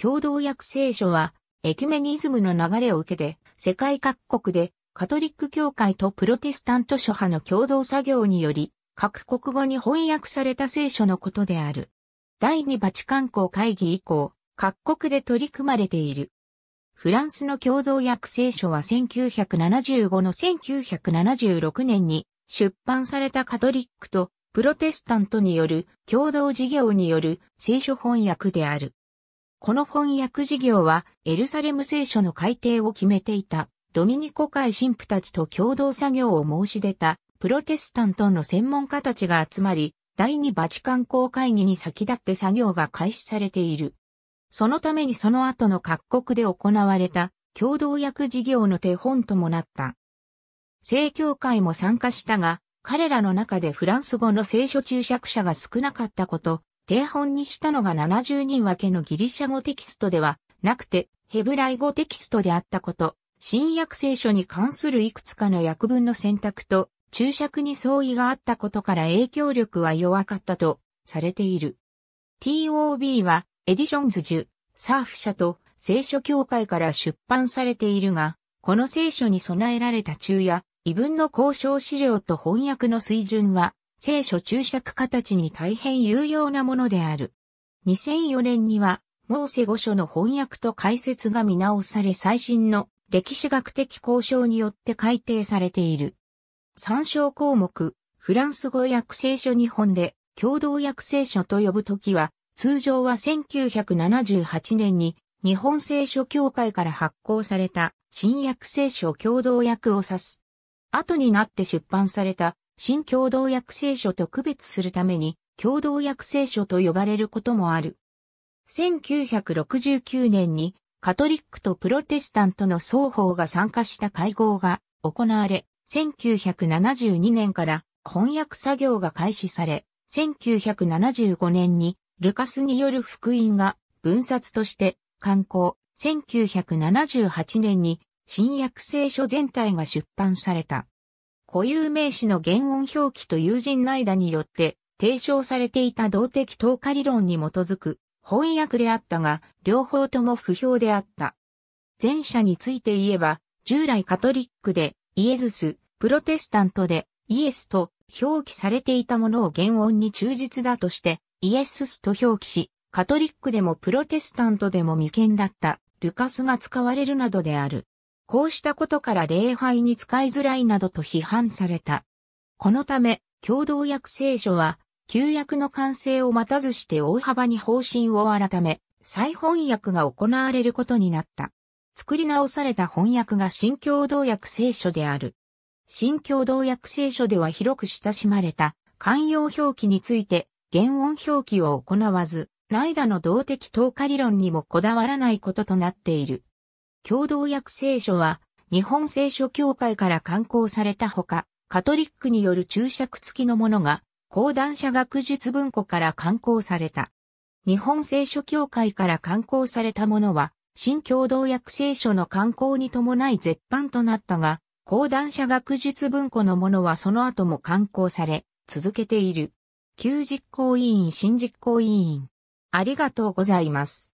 共同訳聖書は、エキュメニズムの流れを受けて、世界各国で、カトリック教会とプロテスタント諸派の共同作業により、各国語に翻訳された聖書のことである。第二バチカン公会議以降、各国で取り組まれている。フランスの共同訳聖書は1975の1976年に出版されたカトリックとプロテスタントによる共同事業による聖書翻訳である。この翻訳事業はエルサレム聖書の改訂を決めていたドミニコ会神父たちと共同作業を申し出たプロテスタントの専門家たちが集まり、第二バチカン公会議に先立って作業が開始されている。そのためにその後の各国で行われた共同訳事業の手本ともなった。正教会も参加したが、彼らの中でフランス語の聖書注釈者が少なかったこと、定本にしたのが70人分けのギリシャ語テキストではなくて、ヘブライ語テキストであったこと、新約聖書に関するいくつかの訳文の選択と注釈に相違があったことから影響力は弱かったとされている。TOB はエディションズ10、サーフ社と聖書協会から出版されているが、この聖書に備えられた中や、異文の交渉資料と翻訳の水準は聖書注釈形に大変有用なものである。2004年には、モーセ語書の翻訳と解説が見直され最新の歴史学的交渉によって改定されている。参照項目、フランス語訳聖書日本で共同訳聖書と呼ぶときは、通常は1978年に日本聖書協会から発行された新約聖書共同訳を指す。後になって出版された新共同訳聖書と区別するために、共同訳聖書と呼ばれることもある。1969年に、カトリックとプロテスタントの双方が参加した会合が行われ、1972年から翻訳作業が開始され、1975年にルカスによる福音が分冊として刊行、1978年に新約聖書全体が出版された。固有名詞の原音表記と友人の間によって提唱されていた動的投下理論に基づく翻訳であったが、両方とも不評であった。前者について言えば、従来カトリックでイエズス、プロテスタントでイエスと表記されていたものを原音に忠実だとしてイエススと表記し、カトリックでもプロテスタントでも未見だったルカスが使われるなどである。こうしたことから礼拝に使いづらいなどと批判された。このため、共同訳聖書は、旧約の完成を待たずして大幅に方針を改め、再翻訳が行われることになった。作り直された翻訳が新共同訳聖書である。新共同訳聖書では広く親しまれた慣用表記について原音表記を行わず、ライダの動的投下理論にもこだわらないこととなっている。共同訳聖書は、日本聖書協会から刊行されたほか、カトリックによる注釈付きのものが、講談社学術文庫から刊行された。日本聖書協会から刊行されたものは、新共同訳聖書の刊行に伴い絶版となったが、講談社学術文庫のものはその後も刊行され、続けている。旧実行委員新実行委員。ありがとうございます。